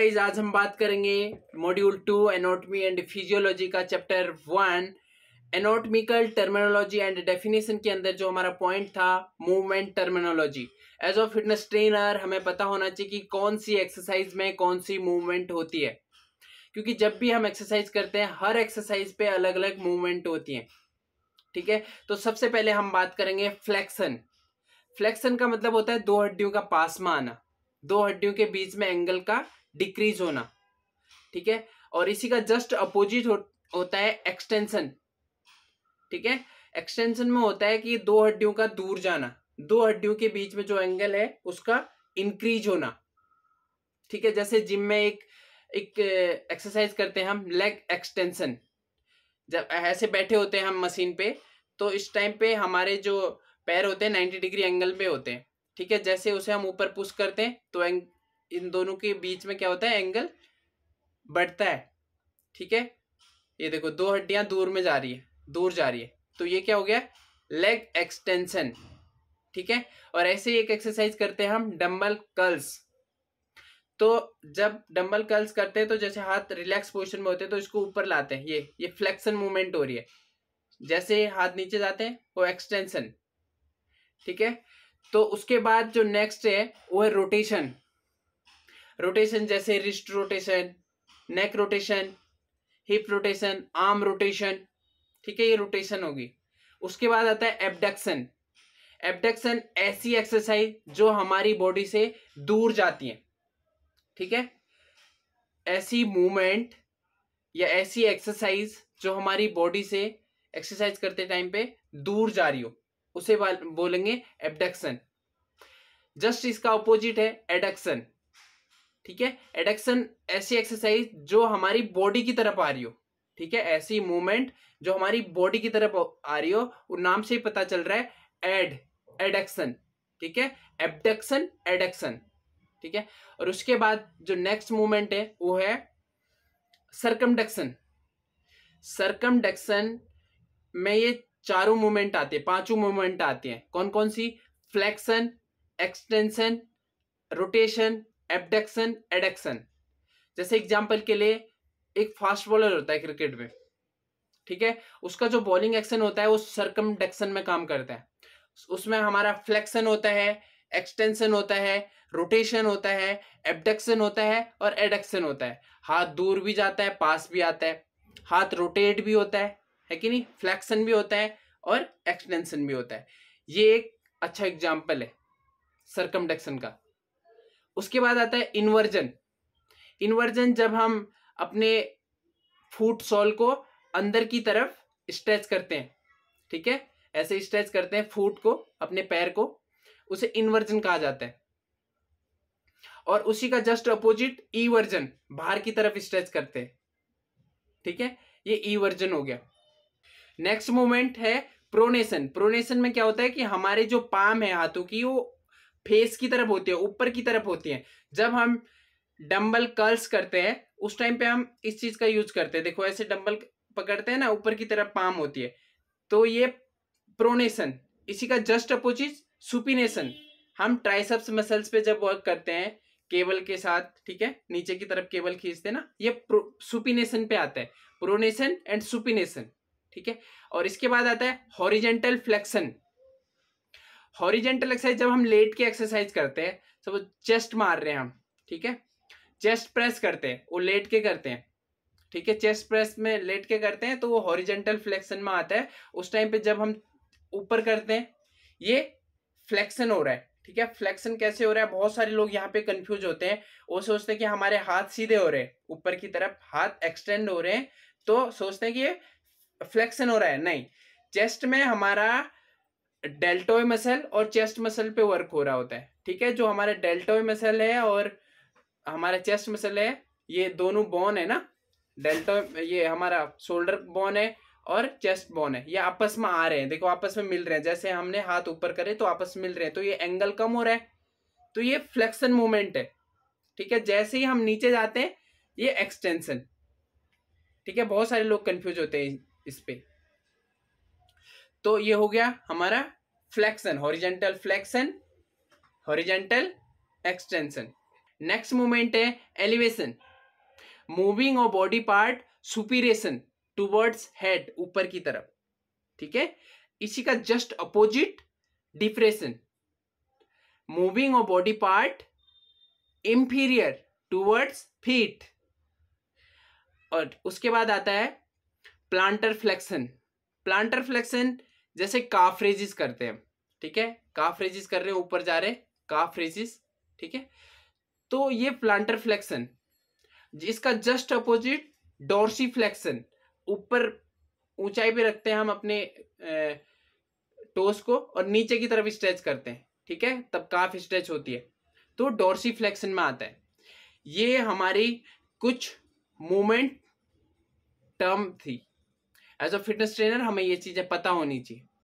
guys आज हम बात करेंगे module two anatomy and physiology का chapter one anatomical terminology and definition के अंदर जो हमारा पॉइंट था movement terminology as a fitness trainer हमें पता होना चाहिए कि कौन सी एक्सरसाइज में कौन सी मूवमेंट होती है क्योंकि जब भी हम एक्सरसाइज करते हैं हर एक्सरसाइज पे अलग अलग मूवमेंट होती है ठीक है तो सबसे पहले हम बात करेंगे फ्लैक्सन फ्लैक्सन का मतलब होता है दो हड्डियों का पास में आना दो हड्डियों के बीच में एंगल का डिक्रीज होना ठीक है और इसी का जस्ट अपोजिट हो, होता है एक्सटेंशन ठीक है एक्सटेंशन में होता है कि दो हड्डियों का दूर जाना दो हड्डियों के बीच में जो एंगल है उसका इंक्रीज होना ठीक है जैसे जिम में एक एक एक्सरसाइज करते हैं हम लेग एक्सटेंशन जब ऐसे बैठे होते हैं हम मशीन पे तो इस टाइम पे हमारे जो पैर होते हैं नाइन्टी डिग्री एंगल पे होते हैं ठीक है जैसे उसे हम ऊपर पुश करते हैं तो इन दोनों के बीच में क्या होता है एंगल बढ़ता है ठीक है ये देखो दो हड्डियां दूर में जा रही है दूर जा रही है तो ये क्या हो गया लेग एक्सटेंशन ठीक है और ऐसे एक एक्सरसाइज करते हैं हम डम्बल कर्ल्स तो जब डम्बल कर्ल्स करते हैं तो जैसे हाथ रिलैक्स पोजिशन में होते हैं तो इसको ऊपर लाते हैं ये ये फ्लेक्शन मूवमेंट हो रही है जैसे हाथ नीचे जाते हैं वो एक्सटेंशन ठीक है तो उसके बाद जो नेक्स्ट है वो है रोटेशन रोटेशन जैसे wrist rotation neck rotation hip rotation arm rotation ठीक है ये रोटेशन होगी उसके बाद आता है एबडक्शन एबडक्शन ऐसी एक्सरसाइज जो हमारी बॉडी से दूर जाती है ठीक है ऐसी मूवमेंट या ऐसी एक्सरसाइज जो हमारी बॉडी से एक्सरसाइज करते टाइम पे दूर जा रही हो उसे बोलेंगे एबडक्शन जस्ट इसका ऑपोजिट है एडक्शन ठीक है एडक्शन ऐसी एक्सरसाइज जो हमारी बॉडी की तरफ आ रही हो ठीक है ऐसी मूवमेंट जो हमारी बॉडी की तरफ आ रही हो वो नाम से ही पता चल रहा है एड एडक्शन ठीक है एबडक्शन एडक्शन ठीक है और उसके बाद जो नेक्स्ट मूवमेंट है वो है सरकमडक्शन सरकमडक्शन में ये चारों मूवमेंट आते हैं पांचों मूवमेंट आते हैं कौन कौन सी flexion extension rotation abduction adduction जैसे एग्जाम्पल के लिए एक फास्ट बॉलर होता है क्रिकेट में ठीक है उसका जो बॉलिंग एक्शन होता है वो सरकम में काम करता है उसमें हमारा फ्लेक्शन होता है एक्सटेंशन होता है रोटेशन होता है एबडक्शन होता है और एडक्शन होता है हाथ दूर भी जाता है पास भी आता है हाथ रोटेट भी होता है है कि नहीं फ्लैक्शन भी होता है और एक्सटेंशन भी होता है ये एक अच्छा एग्जाम्पल है सरकम का उसके बाद आता है इन्वर्जन इन्वर्जन जब हम अपने फूट सॉल को अंदर की तरफ स्ट्रेच करते हैं ठीक है ऐसे स्ट्रेच करते हैं फूट को अपने पैर को उसे इन्वर्जन कहा जाता है और उसी का जस्ट अपोजिट ई वर्जन बाहर की तरफ स्ट्रेच करते हैं ठीक है ये ई वर्जन हो गया नेक्स्ट मोमेंट है प्रोनेशन प्रोनेशन में क्या होता है कि हमारे जो पाम है हाथों की वो फेस की तरफ होती है ऊपर की तरफ होती है जब हम डम्बल कर्ल्स करते हैं उस टाइम पे हम इस चीज का यूज करते हैं देखो ऐसे डम्बल पकड़ते हैं ना ऊपर की तरफ पाम होती है तो ये प्रोनेशन इसी का जस्ट अपोजिट सुपिनेशन हम ट्राइसेप्स मसल्स पे जब वर्क करते हैं केबल के साथ ठीक है नीचे की तरफ केबल खींचते ना ये सुपिनेशन पे आता है प्रोनेशन एंड सुपिनेशन ठीक है और इसके बाद आता है हॉरिजेंटल फ्लेक्शन हॉरिजेंटल एक्सरसाइज जब हम लेट के एक्सरसाइज करते हैं सब तो चेस्ट मार रहे हैं हम ठीक है चेस्ट प्रेस करते हैं वो लेट के करते हैं ठीक है चेस्ट प्रेस में लेट के करते हैं तो वो हॉरिजेंटल फ्लेक्शन में आता है उस टाइम पे जब हम ऊपर करते हैं ये फ्लेक्शन हो रहा है ठीक है फ्लेक्शन कैसे हो रहा है बहुत सारे लोग यहाँ पे कंफ्यूज होते हैं वो सोचते हैं कि हमारे हाथ सीधे हो रहे हैं ऊपर की तरफ हाथ एक्सटेंड हो रहे हैं तो सोचते हैं कि ये फ्लेक्शन हो रहा है नहीं चेस्ट में हमारा डेल्टोय मसल और चेस्ट मसल पे वर्क हो रहा होता है ठीक है जो हमारे डेल्टोय मसल है और हमारा चेस्ट मसल है ये दोनों बोन है ना डेल्टो ये हमारा शोल्डर बोन है और चेस्ट बोन है ये आपस में आ रहे हैं देखो आपस में मिल रहे हैं जैसे हमने हाथ ऊपर करे तो आपस में मिल रहे हैं तो ये एंगल कम हो रहा है तो ये फ्लेक्शन मूवमेंट है ठीक है जैसे ही हम नीचे जाते हैं ये एक्सटेंशन ठीक है बहुत सारे लोग कंफ्यूज होते हैं इस पर तो ये हो गया हमारा flexion horizontal flexion horizontal extension next movement है एलिवेशन मूविंग और body part superior towards head ऊपर की तरफ ठीक है इसी का जस्ट अपोजिट डिप्रेशन मूविंग और body part inferior towards feet और उसके बाद आता है प्लांटर फ्लेक्शन प्लांटर फ्लेक्शन जैसे काफ्रेजिस करते हैं ठीक है काफ्रेजिस कर रहे हैं ऊपर जा रहे काफ्रेजिस ठीक है तो ये प्लांटर फ्लेक्शन इसका जस्ट अपोजिट डोर्सी फ्लेक्शन ऊपर ऊंचाई पे रखते हैं हम अपने टोस को और नीचे की तरफ स्ट्रेच करते हैं ठीक है तब काफ स्ट्रेच होती है तो डोर्सी फ्लेक्शन में आता है ये हमारी कुछ मूवमेंट टर्म थी एज अ फिटनेस ट्रेनर हमें ये चीज़ें पता होनी चाहिए